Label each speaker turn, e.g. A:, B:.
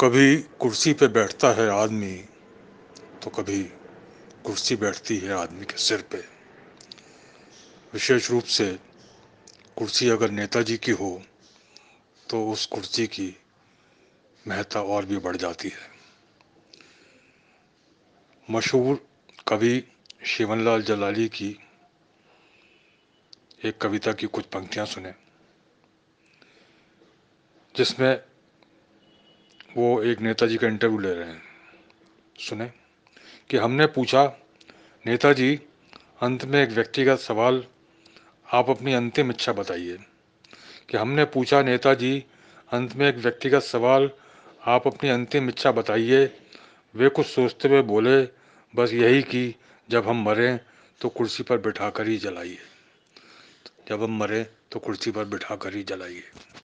A: कभी कुर्सी पे बैठता है आदमी तो कभी कुर्सी बैठती है आदमी के सिर पे विशेष रूप से कुर्सी अगर नेताजी की हो तो उस कुर्सी की महत्ता और भी बढ़ जाती है मशहूर कवि शिवनलाल जलाली की एक कविता की कुछ पंक्तियां सुने जिसमें वो एक नेताजी का इंटरव्यू ले रहे हैं सुने कि हमने पूछा नेताजी अंत में एक व्यक्तिगत सवाल आप अपनी अंतिम इच्छा बताइए कि हमने पूछा नेताजी अंत में एक व्यक्तिगत सवाल आप अपनी अंतिम इच्छा बताइए वे कुछ सोचते हुए बोले बस यही कि जब हम मरें तो कुर्सी पर बिठा कर ही जलाइए जब हम मरें तो कुर्सी पर बिठा कर ही जलाइए